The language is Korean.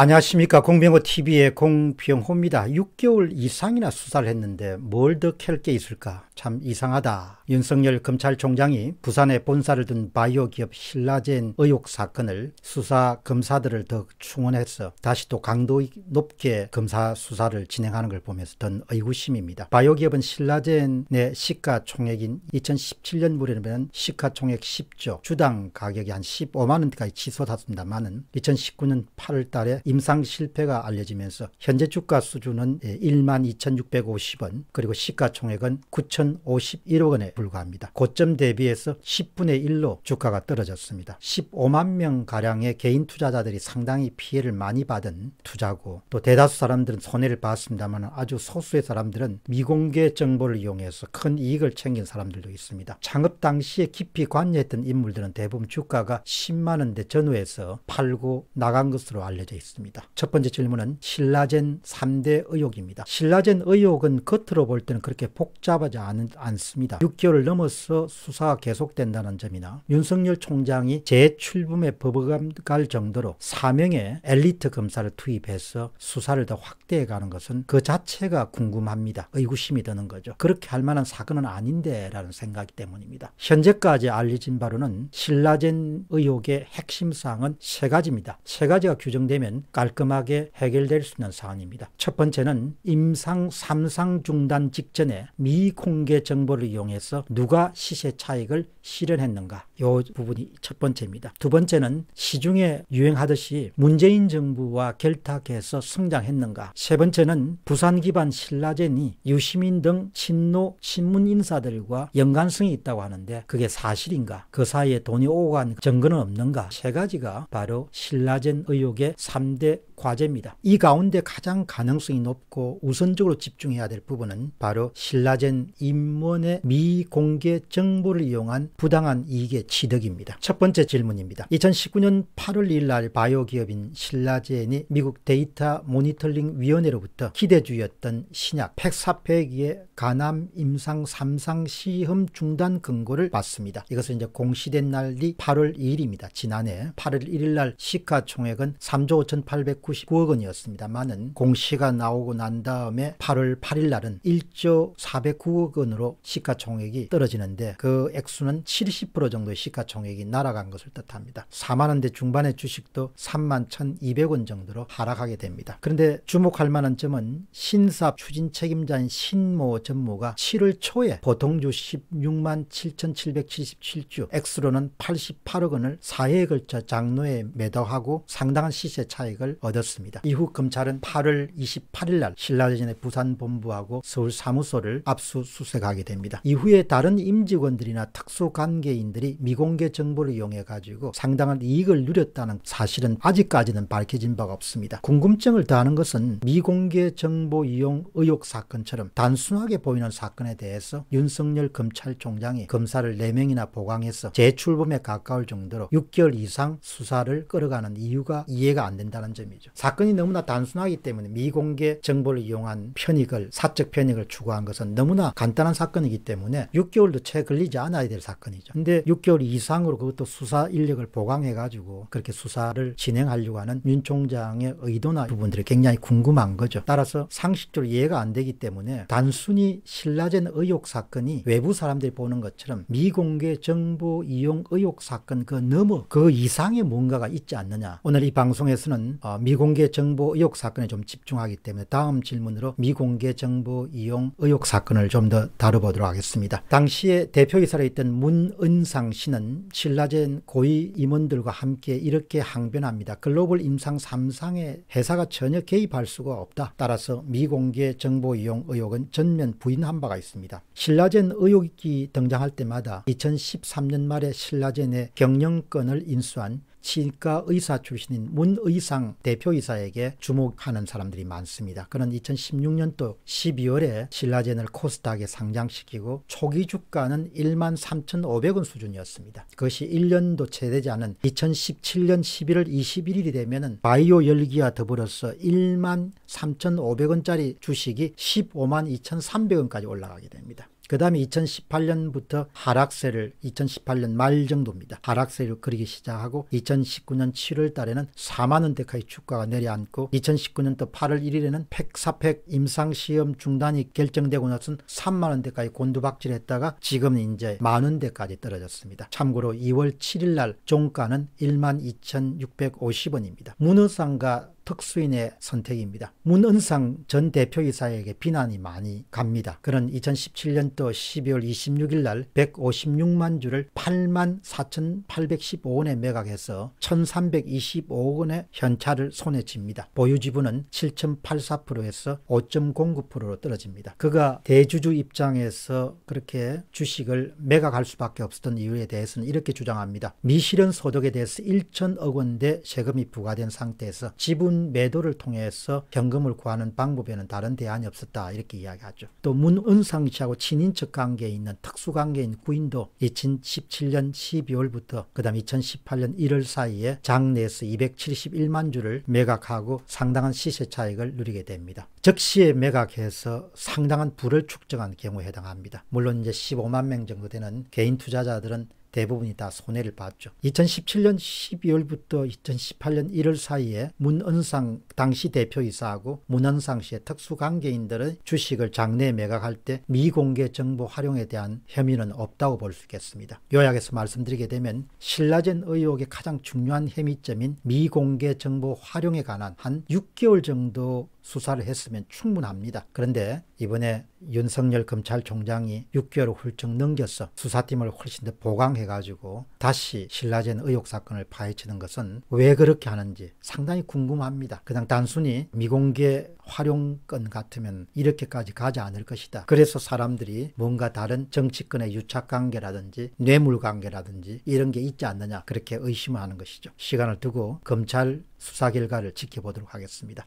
안녕하십니까 공병호 TV의 공병호입니다. 6개월 이상이나 수사를 했는데 뭘 더 캘 게 있을까 참 이상하다. 윤석열 검찰총장이 부산에 본사를 둔 바이오 기업 신라젠 의혹 사건을 수사 검사들을 더 충원해서 다시 또 강도 높게 검사 수사를 진행하는 걸 보면서 든 의구심입니다. 바이오 기업은 신라젠의 시가총액인 2017년 무렵에는 시가총액 10조 주당 가격이 한 15만 원까지 치솟았습니다만은 2019년 8월 달에 임상 실패가 알려지면서 현재 주가 수준은 1만 예, 2,650원 그리고 시가총액은 9,051억 원에 불과합니다. 고점 대비해서 10분의 1로 주가가 떨어졌습니다. 15만 명가량의 개인 투자자들이 상당히 피해를 많이 받은 투자고 또 대다수 사람들은 손해를 봤습니다만 아주 소수의 사람들은 미공개 정보를 이용해서 큰 이익을 챙긴 사람들도 있습니다. 창업 당시에 깊이 관여했던 인물들은 대부분 주가가 10만원대 전후에서 팔고 나간 것으로 알려져 있습니다. 있습니다. 첫 번째 질문은 신라젠 3대 의혹입니다. 신라젠 의혹은 겉으로 볼 때는 그렇게 복잡하지 않, 않습니다. 6개월을 넘어서 수사가 계속된다는 점이나 윤석열 총장이 재출범에 버벅갈 정도로 4명의 엘리트 검사를 투입해서 수사를 더 확대해가는 것은 그 자체가 궁금합니다. 의구심이 드는 거죠. 그렇게 할 만한 사건은 아닌데 라는 생각이 때문입니다. 현재까지 알려진 바로는 신라젠 의혹의 핵심 사항은 세 가지입니다. 세 가지가 규정되면 깔끔하게 해결될 수 있는 사안입니다. 첫 번째는 임상 3상 중단 직전에 미공개 정보를 이용해서 누가 시세 차익을 실현했는가 이 부분이 첫 번째입니다. 두 번째는 시중에 유행하듯이 문재인 정부와 결탁해서 성장했는가 세 번째는 부산 기반 신라젠이 유시민 등 친노 신문 인사들과 연관성이 있다고 하는데 그게 사실인가 그 사이에 돈이 오간 증거는 없는가 세 가지가 바로 신라젠 의혹의 3 dönemde 과제입니다. 이 가운데 가장 가능성이 높고 우선적으로 집중해야 될 부분은 바로 신라젠 임원의 미공개 정보를 이용한 부당한 이익의 취득입니다. 첫 번째 질문입니다. 2019년 8월 1일 날 바이오 기업인 신라젠이 미국 데이터 모니터링 위원회로부터 기대주였던 신약 팩사기의 간암 임상 3상 시험 중단 근거를 받습니다. 이것은 이제 공시된 날이 8월 2일입니다. 지난해 8월 1일 날 시가총액은 3조 5 8 0 0 499억 원이었습니다만은 공시가 나오고 난 다음에 8월 8일 날은 1조 409억 원으로 시가총액이 떨어지는데 그 액수는 70% 정도의 시가총액이 날아간 것을 뜻합니다. 4만 원대 중반의 주식도 3만 1,200원 정도로 하락하게 됩니다. 그런데 주목할 만한 점은 신사 업 추진 책임자인 신모 전무가 7월 초에 보통주 16만 7,777주 액수로는 88억 원을 4회에 걸쳐 장로에 매도하고 상당한 시세 차익을 얻어 받았습니다. 이후 검찰은 8월 28일 날 신라대전의 부산 본부하고 서울 사무소를 압수수색하게 됩니다. 이후에 다른 임직원들이나 특수관계인들이 미공개 정보를 이용해 가지고 상당한 이익을 누렸다는 사실은 아직까지는 밝혀진 바가 없습니다. 궁금증을 더하는 것은 미공개 정보 이용 의혹 사건처럼 단순하게 보이는 사건에 대해서 윤석열 검찰총장이 검사를 4명이나 보강해서 재출범에 가까울 정도로 6개월 이상 수사를 끌어가는 이유가 이해가 안 된다는 점이죠. 것이죠. 사건이 너무나 단순하기 때문에 미공개 정보를 이용한 편익을 사적 편익을 추구한 것은 너무나 간단한 사건이기 때문에 6개월도 채 걸리지 않아야 될 사건이죠. 근데 6개월 이상으로 그것도 수사 인력을 보강해 가지고 그렇게 수사를 진행하려고 하는 윤 총장의 의도나 부분들이 굉장히 궁금한 거죠. 따라서 상식적으로 이해가 안 되기 때문에 단순히 신라젠 의혹 사건이 외부 사람들이 보는 것처럼 미공개 정보 이용 의혹 사건 그 넘어 그 이상의 뭔가가 있지 않느냐. 오늘 이 방송에서는 어, 미 미공개 정보 의혹 사건에 좀 집중하기 때문에 다음 질문으로 미공개 정보 이용 의혹 사건을 좀 더 다뤄보도록 하겠습니다. 당시에 대표이사로 있던 문은상 씨는 신라젠 고위 임원들과 함께 이렇게 항변합니다. 글로벌 임상 3상에 회사가 전혀 개입할 수가 없다. 따라서 미공개 정보 이용 의혹은 전면 부인한 바가 있습니다. 신라젠 의혹이 등장할 때마다 2013년 말에 신라젠의 경영권을 인수한 치과 의사 출신인 문의상 대표이사에게 주목하는 사람들이 많습니다. 그는 2016년도 12월에 신라젠을 코스닥에 상장시키고 초기 주가는 1만 3,500원 수준이었습니다. 그것이 1년도 채 되지 않은 2017년 11월 21일이 되면 바이오 열기와 더불어서 1만 3,500원짜리 주식이 15만 2,300원까지 올라가게 됩니다. 그 다음에 2018년부터 하락세를 2018년 말 정도입니다. 하락세를 그리기 시작하고 2019년 7월 달에는 4만원대까지 주가가 내려앉고 2019년도 8월 1일에는 팩사팩 임상시험 중단이 결정되고 나서는 3만원대까지 곤두박질했다가 지금 이제 만원대까지 떨어졌습니다. 참고로 2월 7일 날 종가는 1 2,650원입니다. 문어상과 특수인의 선택입니다. 문은상 전 대표이사에게 비난이 많이 갑니다. 그는 2017년도 12월 26일 날 156만 주를 8만 4,815원에 매각해서 1,325억 원의 현찰을 손에 쥡니다. 보유 지분은 7.84%에서 5.09%로 떨어집니다. 그가 대주주 입장에서 그렇게 주식을 매각할 수밖에 없었던 이유에 대해서는 이렇게 주장합니다. 미실현 소득에 대해서 1천억 원대 세금이 부과된 상태에서 지분 매도를 통해서 현금을 구하는 방법에는 다른 대안이 없었다 이렇게 이야기하죠. 또 문은상 씨하고 친인척 관계에 있는 특수관계인 구인도 2017년 12월부터 그 다음 2018년 1월 사이에 장내에서 271만 주를 매각하고 상당한 시세 차익을 누리게 됩니다. 즉시에 매각해서 상당한 부를 축적한 경우에 해당합니다. 물론 이제 15만 명 정도 되는 개인 투자자들은 대부분이 다 손해를 봤죠. 2017년 12월부터 2018년 1월 사이에 문은상 당시 대표이사하고 문은상 씨의 특수관계인들의 주식을 장내 매각할 때 미공개 정보 활용에 대한 혐의는 없다고 볼 수 있겠습니다. 요약해서 말씀드리게 되면 신라젠 의혹의 가장 중요한 혐의점인 미공개 정보 활용에 관한 한 6개월 정도 수사를 했으면 충분합니다. 그런데 이번에 윤석열 검찰총장이 6개월 훌쩍 넘겨서 수사팀을 훨씬 더 보강해가지고 다시 신라젠 의혹 사건을 파헤치는 것은 왜 그렇게 하는지 상당히 궁금합니다. 그냥 단순히 미공개 활용권 같으면 이렇게까지 가지 않을 것이다. 그래서 사람들이 뭔가 다른 정치권의 유착관계라든지 뇌물관계라든지 이런 게 있지 않느냐 그렇게 의심하는 것이죠. 시간을 두고 검찰 수사 결과를 지켜보도록 하겠습니다.